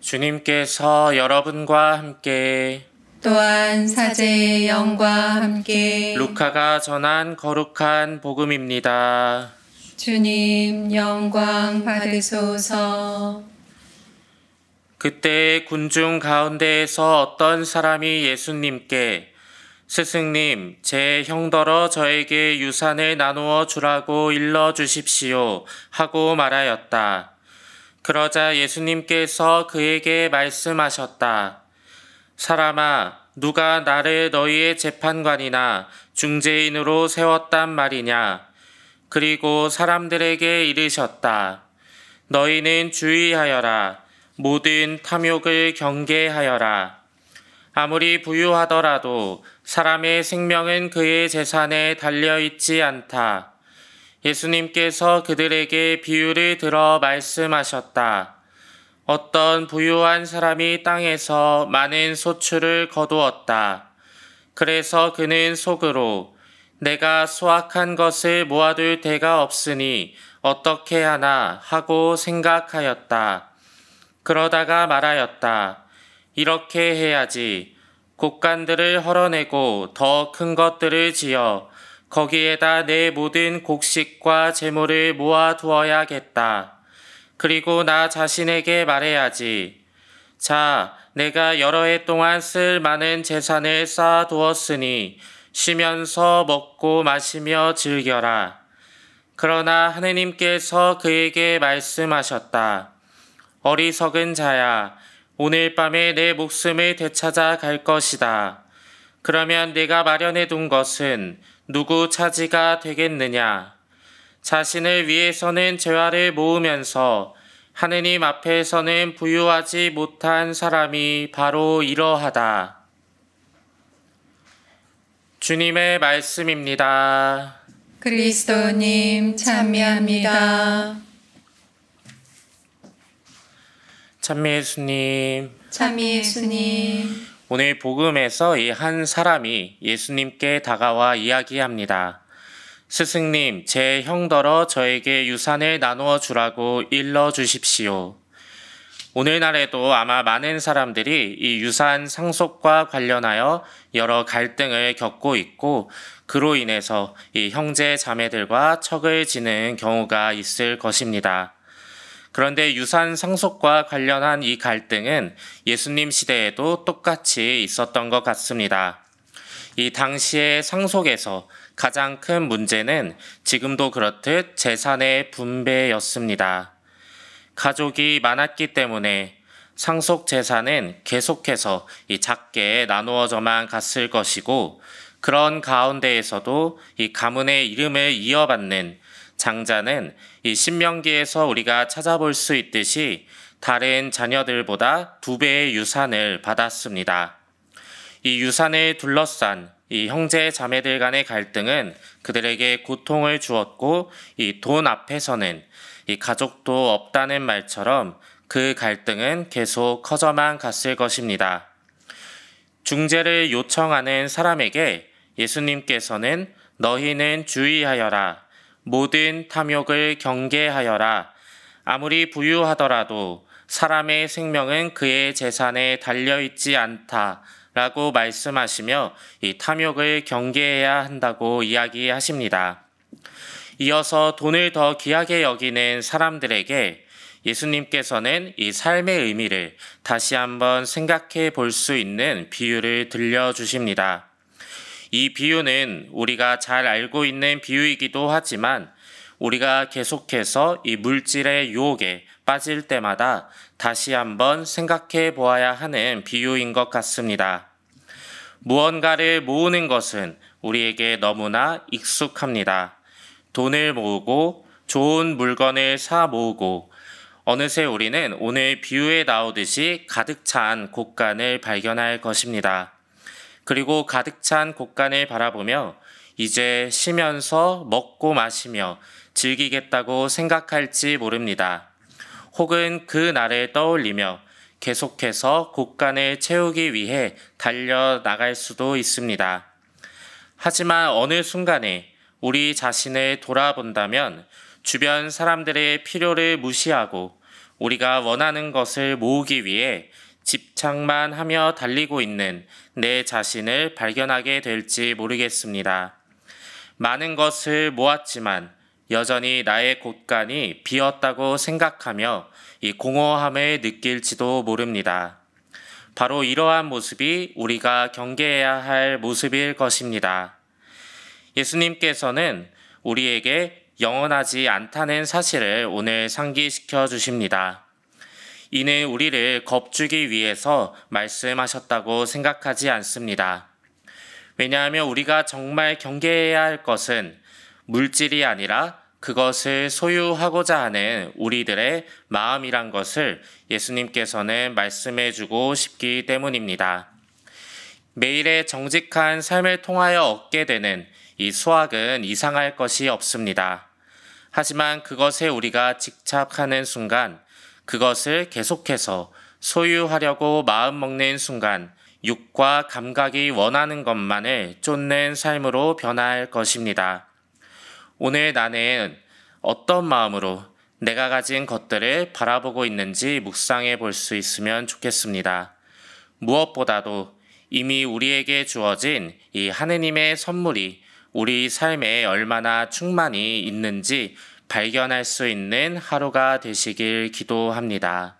주님께서 여러분과 함께 또한 사제의 영과 함께 루카가 전한 거룩한 복음입니다. 주님 영광 받으소서. 그때 군중 가운데에서 어떤 사람이 예수님께 스승님, 제 형더러 저에게 유산을 나누어 주라고 일러 주십시오 하고 말하였다. 그러자 예수님께서 그에게 말씀하셨다. 사람아, 누가 나를 너희의 재판관이나 중재인으로 세웠단 말이냐? 그리고 사람들에게 이르셨다. 너희는 주의하여라. 모든 탐욕을 경계하여라. 아무리 부유하더라도 사람의 생명은 그의 재산에 달려있지 않다. 예수님께서 그들에게 비유를 들어 말씀하셨다. 어떤 부유한 사람이 땅에서 많은 소출을 거두었다. 그래서 그는 속으로 내가 소악한 것을 모아둘 데가 없으니 어떻게 하나 하고 생각하였다. 그러다가 말하였다. 이렇게 해야지. 곡간들을 헐어내고 더 큰 것들을 지어 거기에다 내 모든 곡식과 재물을 모아 두어야겠다. 그리고 나 자신에게 말해야지. 자, 내가 여러 해 동안 쓸 많은 재산을 쌓아 두었으니 쉬면서 먹고 마시며 즐겨라. 그러나 하느님께서 그에게 말씀하셨다. 어리석은 자야, 오늘 밤에 내 목숨을 되찾아 갈 것이다. 그러면 내가 마련해 둔 것은 누구 차지가 되겠느냐. 자신을 위해서는 재화를 모으면서 하느님 앞에서는 부유하지 못한 사람이 바로 이러하다. 주님의 말씀입니다. 그리스도님 찬미합니다. 찬미 예수님. 찬미 예수님. 오늘 복음에서 이 한 사람이 예수님께 다가와 이야기합니다. 스승님, 제 형더러 저에게 유산을 나누어 주라고 일러 주십시오. 오늘날에도 아마 많은 사람들이 이 유산 상속과 관련하여 여러 갈등을 겪고 있고, 그로 인해서 이 형제 자매들과 척을 지는 경우가 있을 것입니다. 그런데 유산 상속과 관련한 이 갈등은 예수님 시대에도 똑같이 있었던 것 같습니다. 이 당시의 상속에서 가장 큰 문제는 지금도 그렇듯 재산의 분배였습니다. 가족이 많았기 때문에 상속 재산은 계속해서 이 작게 나누어져만 갔을 것이고 그런 가운데에서도 이 가문의 이름을 이어받는 장자는 이 신명기에서 우리가 찾아볼 수 있듯이 다른 자녀들보다 두 배의 유산을 받았습니다. 이 유산을 둘러싼 이 형제 자매들 간의 갈등은 그들에게 고통을 주었고 이 돈 앞에서는 이 가족도 없다는 말처럼 그 갈등은 계속 커져만 갔을 것입니다. 중재를 요청하는 사람에게 예수님께서는 너희는 주의하여라 모든 탐욕을 경계하여라. 아무리 부유하더라도 사람의 생명은 그의 재산에 달려있지 않다. 라고 말씀하시며 이 탐욕을 경계해야 한다고 이야기하십니다. 이어서 돈을 더 귀하게 여기는 사람들에게 예수님께서는 이 삶의 의미를 다시 한번 생각해 볼 수 있는 비유를 들려주십니다. 이 비유는 우리가 잘 알고 있는 비유이기도 하지만 우리가 계속해서 이 물질의 유혹에 빠질 때마다 다시 한번 생각해 보아야 하는 비유인 것 같습니다. 무언가를 모으는 것은 우리에게 너무나 익숙합니다. 돈을 모으고 좋은 물건을 사 모으고 어느새 우리는 오늘 비유에 나오듯이 가득 찬 곳간을 발견할 것입니다. 그리고 가득 찬곳간을 바라보며 이제 쉬면서 먹고 마시며 즐기겠다고 생각할지 모릅니다. 혹은 그 날을 떠올리며 계속해서 곡간을 채우기 위해 달려나갈 수도 있습니다. 하지만 어느 순간에 우리 자신을 돌아본다면 주변 사람들의 필요를 무시하고 우리가 원하는 것을 모으기 위해 집착만 하며 달리고 있는 내 자신을 발견하게 될지 모르겠습니다. 많은 것을 모았지만 여전히 나의 곳간이 비었다고 생각하며 이 공허함을 느낄지도 모릅니다. 바로 이러한 모습이 우리가 경계해야 할 모습일 것입니다. 예수님께서는 우리에게 영원하지 않다는 사실을 오늘 상기시켜 주십니다. 이는 우리를 겁주기 위해서 말씀하셨다고 생각하지 않습니다. 왜냐하면 우리가 정말 경계해야 할 것은 물질이 아니라 그것을 소유하고자 하는 우리들의 마음이란 것을 예수님께서는 말씀해 주고 싶기 때문입니다. 매일의 정직한 삶을 통하여 얻게 되는 이 수학은 이상할 것이 없습니다. 하지만 그것에 우리가 집착하는 순간 그것을 계속해서 소유하려고 마음먹는 순간 육과 감각이 원하는 것만을 쫓는 삶으로 변할 것입니다. 오늘 나는 어떤 마음으로 내가 가진 것들을 바라보고 있는지 묵상해 볼 수 있으면 좋겠습니다. 무엇보다도 이미 우리에게 주어진 이 하느님의 선물이 우리 삶에 얼마나 충만히 있는지 발견할 수 있는 하루가 되시길 기도합니다.